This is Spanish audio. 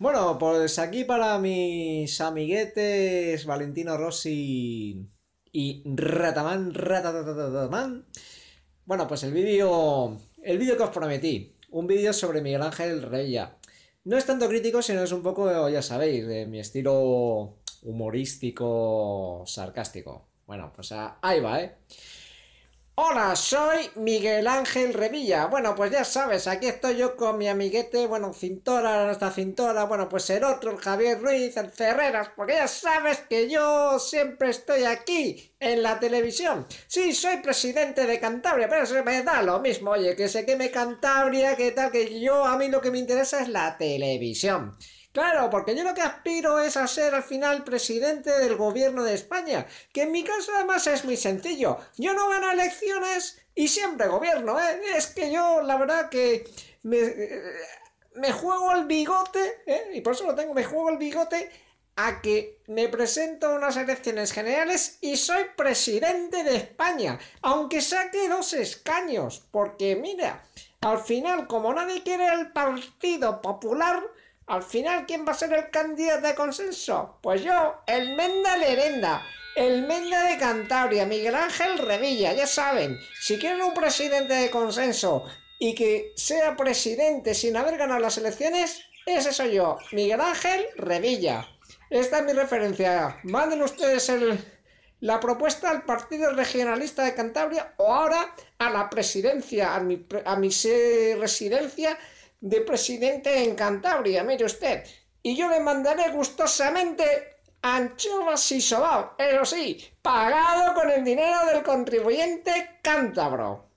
Bueno, pues aquí para mis amiguetes Valentino Rossi y Rataman, Rataman. Bueno, pues el vídeo, el vídeo que os prometí, un vídeo sobre Miguel Ángel Reya. No es tanto crítico, sino es un poco, ya sabéis, de mi estilo humorístico, sarcástico. Bueno, pues ahí va, ¿eh? Hola, soy Miguel Ángel Revilla. Bueno, pues ya sabes, aquí estoy yo con mi amiguete, bueno, Cintora, nuestra Cintora, bueno, pues el otro, el Javier Ruiz, el Ferreras, porque ya sabes que yo siempre estoy aquí en la televisión. Sí, soy presidente de Cantabria, pero se me da lo mismo, oye, que se queme Cantabria, que tal, que yo, a mí lo que me interesa es la televisión. Claro, porque yo lo que aspiro es a ser al final presidente del gobierno de España, que en mi caso además es muy sencillo. Yo no gano elecciones y siempre gobierno, ¿eh? Es que yo la verdad que me, eh, juego el bigote, ¿eh? y por eso lo tengo, me juego el bigote a que me presento a unas elecciones generales y soy presidente de España, aunque saque dos escaños, porque mira, al final como nadie quiere el Partido Popular, al final, ¿quién va a ser el candidato de consenso? Pues yo, el Menda Lerenda, el Menda de Cantabria, Miguel Ángel Revilla, ya saben, si quieren un presidente de consenso y que sea presidente sin haber ganado las elecciones, ese soy yo, Miguel Ángel Revilla. Esta es mi referencia. Manden ustedes la propuesta al Partido Regionalista de Cantabria o ahora a la presidencia, a mi, a mi residencia de presidente en Cantabria, mire usted. Y yo le mandaré gustosamente anchovas y eso sí, pagado con el dinero del contribuyente cántabro.